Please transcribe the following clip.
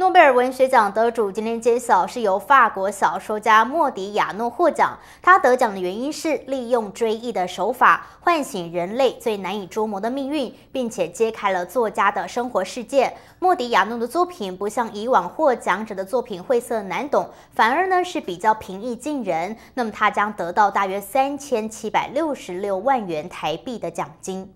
诺贝尔文学奖得主今天揭晓，是由法国小说家莫迪亚诺获奖。他得奖的原因是利用追忆的手法，唤醒人类最难以捉摸的命运，并且揭开了作家的生活世界。莫迪亚诺的作品不像以往获奖者的作品晦涩难懂，反而呢是比较平易近人。那么他将得到大约三千七百六十六万元台币的奖金。